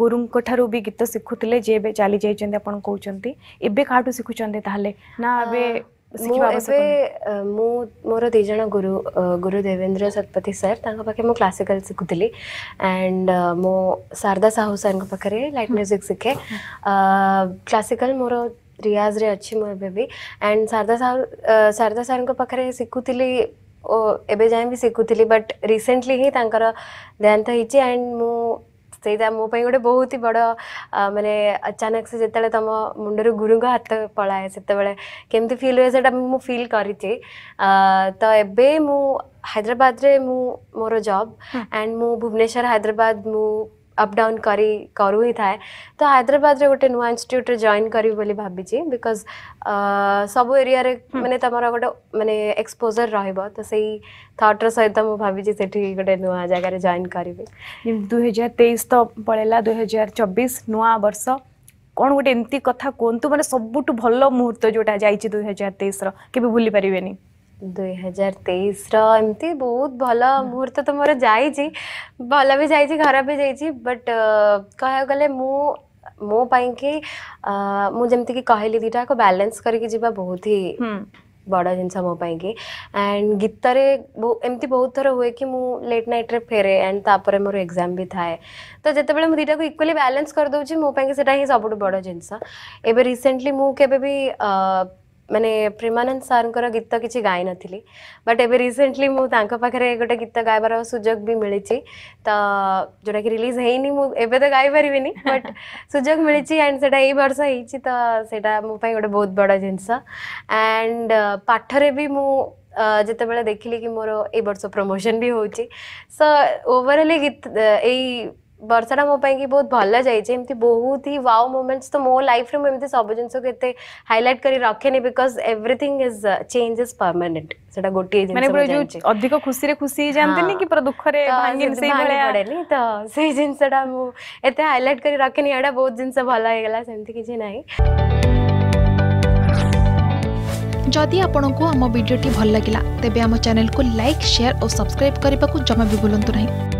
ଗୁରୁଙ୍କ ଠାରୁ ବି ଗୀତ ଶିଖୁଥିଲେ ଯିଏ ଏବେ ଚାଲି ଯାଇଛନ୍ତି ଆପଣ କହୁଛନ୍ତି ଏବେ କାହାଠୁ ଶିଖୁଛନ୍ତି ତାହେଲେ ନା ଏବେ ଏବେ ମୁଁ ମୋର ଦୁଇ ଜଣ ଗୁରୁ ଗୁରୁ ଦେବେନ୍ଦ୍ର ଶତପଥୀ ସାର୍ ତାଙ୍କ ପାଖେ ମୁଁ କ୍ଲାସିକାଲ ଶିଖୁଥିଲି ଆଣ୍ଡ ମୁଁ ଶାରଦା ସାହୁ ସାର୍ଙ୍କ ପାଖରେ ଲାଇଟ୍ ମ୍ୟୁଜିକ୍ ଶିଖେ କ୍ଲାସିକାଲ ମୋର ରିଆଜରେ ଅଛି ମୁଁ ଏବେ ବି ଆଣ୍ଡ ଶାରଦା ସାହୁ ଶାରଦା ସାର୍ଙ୍କ ପାଖରେ ଶିଖୁଥିଲି ଓ ଏବେ ଯାଏଁ ବି ଶିଖୁଥିଲି ବଟ୍ ରିସେଣ୍ଟଲି ହିଁ ତାଙ୍କର ଦେହାନ୍ତ ହେଇଛି ଆଣ୍ଡ ମୁଁ ସେଇଟା ମୋ ପାଇଁ ଗୋଟେ ବହୁତ ହି ବଡ଼ ମାନେ ଅଚାନକ ସେ ଯେତେବେଳେ ତମ ମୁଣ୍ଡରୁ ଗୁରୁଙ୍କ ହାତ ପଳାଏ ସେତେବେଳେ କେମିତି ଫିଲ୍ ହୁଏ ସେଇଟା ମୁଁ ଫିଲ୍ କରିଛି ତ ଏବେ ମୁଁ ହାଇଦ୍ରାବାଦରେ ମୁଁ ମୋର ଜବ୍ ଆଣ୍ଡ ମୁଁ ଭୁବନେଶ୍ୱର ହାଇଦ୍ରାବାଦ ମୁଁ ଅପଡାଉନ୍ କରି କରୁ ହିଁ ଥାଏ ତ ହାଇଦ୍ରାବାଦରେ ଗୋଟେ ନୂଆ ଇନଷ୍ଟିଚ୍ୟୁଟ୍ରେ ଜଏନ୍ କରିବି ବୋଲି ଭାବିଛି ବିକଜ୍ ସବୁ ଏରିଆରେ ମାନେ ତମର ଗୋଟେ ମାନେ ଏକ୍ସପୋଜର୍ ରହିବ ତ ସେଇ ଥଟ୍ର ସହିତ ମୁଁ ଭାବିଛି ସେଠି ଗୋଟେ ନୂଆ ଜାଗାରେ ଜଏନ୍ କରିବି ଦୁଇହଜାର ତେଇଶ ତ ପଳେଇଲା ଦୁଇହଜାର ଚବିଶ ନୂଆ ବର୍ଷ କ'ଣ ଗୋଟେ ଏମିତି କଥା କୁହନ୍ତୁ ମାନେ ସବୁଠୁ ଭଲ ମୁହୂର୍ତ୍ତ ଯେଉଁଟା ଯାଇଛି ଦୁଇହଜାର ତେଇଶର କେବେ ଭୁଲି ପାରିବେନି ଦୁଇ ହଜାର ତେଇଶର ଏମିତି ବହୁତ ଭଲ ମୁହୂର୍ତ୍ତ ତ ମୋର ଯାଇଛି ଭଲ ବି ଯାଇଛି ଖରାପ ବି ଯାଇଛି ବଟ୍ କହିବାକୁ ଗଲେ ମୁଁ ମୋ ପାଇଁକି ମୁଁ ଯେମିତିକି କହିଲି ଦୁଇଟାକୁ ବାଲାନ୍ସ କରିକି ଯିବା ବହୁତ ହି ବଡ଼ ଜିନିଷ ମୋ ପାଇଁକି ଆଣ୍ଡ ଗୀତରେ ଏମିତି ବହୁତ ଥର ହୁଏ କି ମୁଁ ଲେଟ୍ ନାଇଟ୍ରେ ଫେରେ ଆଣ୍ଡ ତାପରେ ମୋର ଏକ୍ଜାମ୍ ବି ଥାଏ ତ ଯେତେବେଳେ ମୁଁ ଦୁଇଟାକୁ ଇକ୍ୱାଲି ବାଲାନ୍ସ କରିଦେଉଛି ମୋ ପାଇଁକି ସେଇଟା ହିଁ ସବୁଠୁ ବଡ଼ ଜିନିଷ ଏବେ ରିସେଣ୍ଟଲି ମୁଁ କେବେ ବି ମାନେ ପ୍ରେମାନନ୍ଦ ସାର୍ଙ୍କର ଗୀତ କିଛି ଗାଇନଥିଲି ବଟ୍ ଏବେ ରିସେଣ୍ଟଲି ମୁଁ ତାଙ୍କ ପାଖରେ ଗୋଟେ ଗୀତ ଗାଇବାର ସୁଯୋଗ ବି ମିଳିଛି ତ ଯେଉଁଟାକି ରିଲିଜ୍ ହେଇନି ମୁଁ ଏବେ ତ ଗାଇପାରିବିନି ବଟ୍ ସୁଯୋଗ ମିଳିଛି ଆଣ୍ଡ ସେଇଟା ଏଇ ବର୍ଷ ହେଇଛି ତ ସେଇଟା ମୋ ପାଇଁ ଗୋଟେ ବହୁତ ବଡ଼ ଜିନିଷ ଆଣ୍ଡ ପାଠରେ ବି ମୁଁ ଯେତେବେଳେ ଦେଖିଲି କି ମୋର ଏଇ ବର୍ଷ ପ୍ରମୋସନ୍ ବି ହେଉଛି ସୋ ଓଭରଅଲି ଗୀତ ଏଇ ବର୍ଷାଟା ମୋ ପାଇଁକି ବହୁତ ଭଲ ଯାଇଛି ଏମିତି ବହୁତ ହି ୱାଓ ମୁମେଣ୍ଟସ୍ ତ ମୋ ଲାଇଫ୍ରେ ମୁଁ ଏମିତି ସବୁ ଜିନିଷକୁ ଏତେ ହାଇଲାଇଟ୍ କରି ରଖେନି because everything is change is permanent ସେଟା ଗୋଟିଏ ଜିନିଷ ଅଧିକ ଖୁସିରେ ଖୁସି ହେଇଯାଆନ୍ତିନି କି ପୁରା ଦୁଃଖରେ ପଡ଼େନି ତ ସେଇ ଜିନିଷଟା ମୁଁ ଏତେ ହାଇଲାଇଟ୍ କରି ରଖେନି ଏଇଟା ବହୁତ ଜିନିଷ ଭଲ ହେଇଗଲା ସେମିତି କିଛି ନାହିଁ ଯଦି ଆପଣଙ୍କୁ ଆମ ଭିଡ଼ିଓଟି ଭଲ ଲାଗିଲା ତେବେ ଆମ ଚ୍ୟାନେଲକୁ ଲାଇକ୍ ସେୟାର ଓ ସବସ୍କ୍ରାଇବ୍ କରିବାକୁ ଜମା ବି ଭୁଲନ୍ତୁ ନାହିଁ